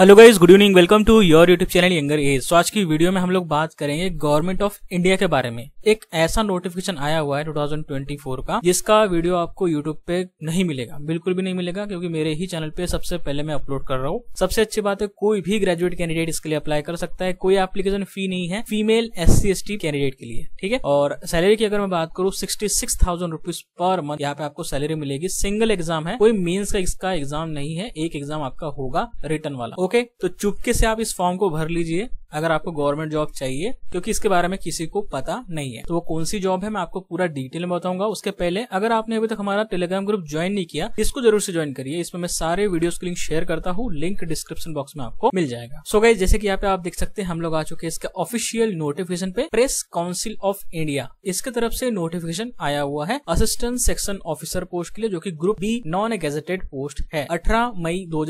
hello guys good evening welcome to your YouTube channel younger age so आज की video में हम लोग बात करेंगे गवर्नमेंट ऑफ इंडिया के बारे में एक ऐसा नोटिफिकेशन आया हुआ है 2024 का जिसका वीडियो आपको यूट्यूब पे नहीं मिलेगा बिल्कुल भी नहीं मिलेगा क्योंकि मेरे ही चैनल पे सबसे पहले मैं अपलोड कर रहा हूँ सबसे अच्छी बात है कोई भी ग्रेजुएट कैंडिडेट इसके लिए अप्लाई कर सकता है कोई एप्लीकेशन फी नहीं है फीमेल एस सी कैंडिडेट के लिए ठीक है और सैलरी की अगर मैं बात करूँ sixty six thousand rupees per month यहाँ पे आपको सैलरी मिलेगी सिंगल एग्जाम है कोई मीन्स का इसका एग्जाम नहीं है एक एग्जाम आपका होगा रिटर्न वाला ओके तो चुपके से आप इस फॉर्म को भर लीजिए अगर आपको गवर्नमेंट जॉब चाहिए क्योंकि इसके बारे में किसी को पता नहीं है तो वो कौन सी जॉब है मैं आपको पूरा डिटेल में बताऊंगा उसके पहले अगर आपने अभी तक हमारा टेलीग्राम ग्रुप ज्वाइन नहीं किया इसको जरूर से ज्वाइन करिए इसमें मैं सारे वीडियोस की लिंक शेयर करता हूँ लिंक डिस्क्रिप्शन बॉक्स में आपको मिल जाएगा सो गई जैसे की यहाँ पे आप देख सकते हैं हम लोग आ चुके हैं इसके ऑफिशियल नोटिफिकेशन पे प्रेस काउंसिल ऑफ इंडिया इसके तरफ से नोटिफिकेशन आया हुआ है असिस्टेंट सेक्शन ऑफिसर पोस्ट के लिए जो की group B non gazetted post है अठारह मई दो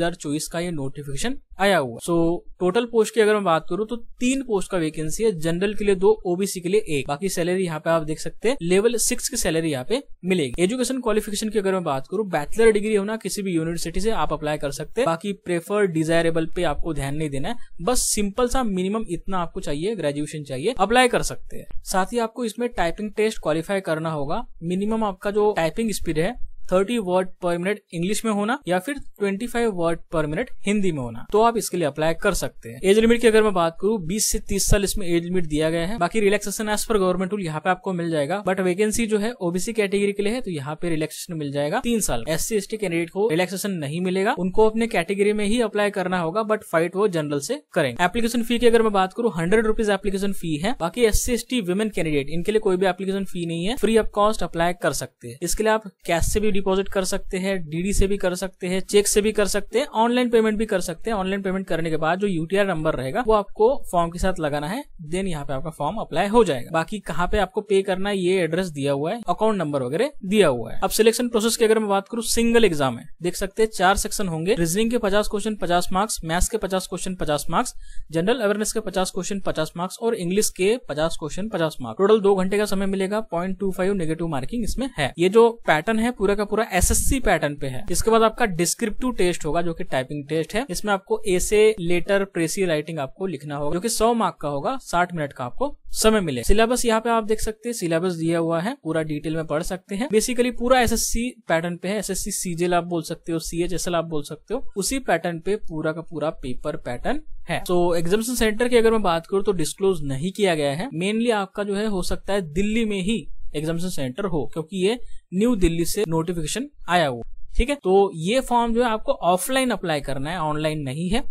का ये नोटिफिकेशन आया हुआ सो टोटल पोस्ट की अगर मैं बात करूं तो तीन पोस्ट का वैकेंसी है जनरल के लिए दो ओबीसी के लिए एक बाकी सैलरी यहाँ पे आप देख सकते हैं लेवल सिक्स की सैलरी यहाँ पे मिलेगी एजुकेशन क्वालिफिकेशन की अगर मैं बात करूं बैचलर डिग्री होना किसी भी यूनिवर्सिटी से आप अप्लाई कर सकते हैं बाकी प्रेफर डिजायरेबल पे आपको ध्यान नहीं देना है बस सिंपल सा मिनिमम इतना आपको चाहिए ग्रेजुएशन चाहिए अप्लाई कर सकते हैं साथ ही आपको इसमें टाइपिंग टेस्ट क्वालिफाई करना होगा मिनिमम आपका जो टाइपिंग स्पीड है 30 वर्ड पर मिनट इंग्लिश में होना या फिर 25 वर्ड पर मिनट हिंदी में होना तो आप इसके लिए अप्लाई कर सकते हैं एज लिमिट की अगर मैं बात करूँ बीस से तीस साल इसमें एज लिमिट दिया गया है बाकी रिलैक्सेशन एज पर गवर्नमेंट रूल यहाँ पे आपको मिल जाएगा बट वैकेंसी जो है ओबीसी कैटेगरी के लिए है तो यहाँ पे रिलैक्सेशन मिल जाएगा तीन साल S C S T candidate को रिलैक्सेशन नहीं मिलेगा उनको अपने कैटेगरी में ही अप्लाई करना होगा बट फाइट वो जनरल से करें एप्लीकेशन फी की अगर मैं बात करूँ हंड्रेड रुपीज एप्लीकेशन फी है बाकी S C S T women candidate इनके लिए कोई भी एप्लीकेशन फी नहीं है फ्री ऑफ कॉस्ट अप्लाई कर सकते हैं इसके लिए आप कैश से भी डिपॉजिट कर सकते हैं डीडी से भी कर सकते हैं चेक से भी कर सकते हैं ऑनलाइन पेमेंट भी कर सकते हैं ऑनलाइन पेमेंट करने के बाद जो यूटीआर नंबर रहेगा वो आपको फॉर्म के साथ लगाना है देन यहाँ पे आपका फॉर्म अप्लाई हो जाएगा बाकी कहाँ पे आपको पे करना है ये एड्रेस दिया हुआ है अकाउंट नंबर वगैरह दिया हुआ है अब सिलेक्शन प्रोसेस की अगर मैं बात करूँ सिंगल एग्जाम है देख सकते हैं चार सेक्शन होंगे रीजनिंग के पचास क्वेश्चन पचास मार्क्स मैथ्स के पचास क्वेश्चन पचास मार्क्स जनरल अवेयरनेस के पचास क्वेश्चन पचास मार्क्स और इंग्लिश के पचास क्वेश्चन पचास मार्क्स टोटल दो घंटे का समय मिलेगा point two five negative marking इसमें है ये जो पैटर्न है पूरा का पूरा एसएससी पैटर्न पे है इसके बाद आपका डिस्क्रिप्टिव टेस्ट होगा जो कि टाइपिंग टेस्ट है इसमें आपको एसे लेटर प्रेसी राइटिंग आपको लिखना होगा जो कि 100 मार्क का होगा 60 मिनट का आपको समय मिले सिलेबस यहाँ पे आप देख सकते हैं सिलेबस दिया हुआ है पूरा डिटेल में पढ़ सकते हैं बेसिकली पूरा एसएससी पैटर्न पे है एसएससी सीजेल आप बोल सकते हो सीएचएसएल आप बोल सकते हो उसी पैटर्न पे पूरा का पूरा पेपर पैटर्न है तो एग्जामिनेशन सेंटर की अगर मैं बात करूँ तो डिस्क्लोज नहीं किया गया है मेनली आपका जो है हो सकता है दिल्ली में ही एग्जामिनेशन सेंटर हो क्योंकि ये न्यू दिल्ली से नोटिफिकेशन आया हुआ ठीक है तो ये फॉर्म जो है आपको ऑफलाइन अप्लाई करना है ऑनलाइन नहीं है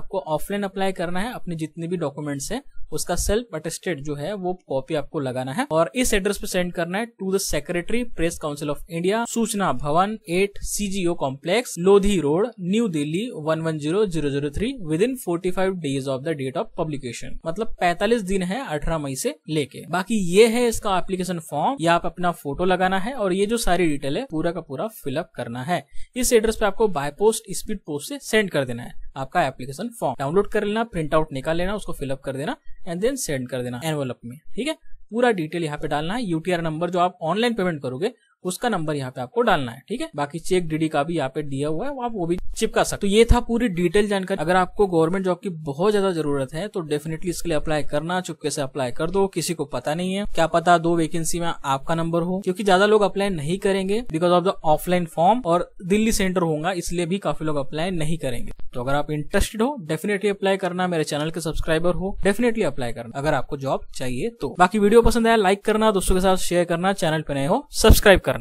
आपको ऑफलाइन अप्लाई करना है अपने जितने भी डॉक्यूमेंट्स हैं उसका सेल्फ अटेस्टेड जो है वो कॉपी आपको लगाना है और इस एड्रेस पे सेंड करना है to the secretary press council of India सूचना भवन at CGO complex Lodhi road new Delhi one one zero zero zero three within forty five days of the date of publication मतलब पैतालीस दिन है अठारह मई से लेके बाकी ये है इसका एप्लीकेशन फॉर्म या आप अपना फोटो लगाना है और ये जो सारी डिटेल है पूरा का पूरा फिलअप करना है इस एड्रेस पे आपको बाय पोस्ट स्पीड पोस्ट से सेंड कर देना है आपका एप्लीकेशन फॉर्म डाउनलोड कर लेना प्रिंट आउट निकाल लेना उसको फिलअप कर देना एंड देन सेंड कर देना एनवलप में ठीक है पूरा डिटेल यहाँ पे डालना है यूटीआर नंबर जो आप ऑनलाइन पेमेंट करोगे उसका नंबर यहाँ पे आपको डालना है ठीक है बाकी चेक डीडी का भी यहाँ पे दिया हुआ है आप वो भी चिपका सकते तो ये था पूरी डिटेल जानकारी अगर आपको गवर्नमेंट जॉब की बहुत ज्यादा जरूरत है तो डेफिनेटली इसके लिए अप्लाई करना चुपके से अप्लाई कर दो किसी को पता नहीं है क्या पता दो वेकेंसी में आपका नंबर हो क्यूँकी ज्यादा लोग अप्लाई नहीं करेंगे because of the offline form और दिल्ली सेंटर होगा इसलिए भी काफी लोग अप्लाई नहीं करेंगे तो अगर आप इंटरेस्टेड हो डेफिनेटली अप्लाई करना मेरे चैनल के सब्सक्राइबर हो डेफिनेटली अप्लाई करना अगर आपको जॉब चाहिए तो बाकी वीडियो पसंद आया लाइक करना दोस्तों के साथ शेयर करना चैनल पर नए हो सब्सक्राइब करना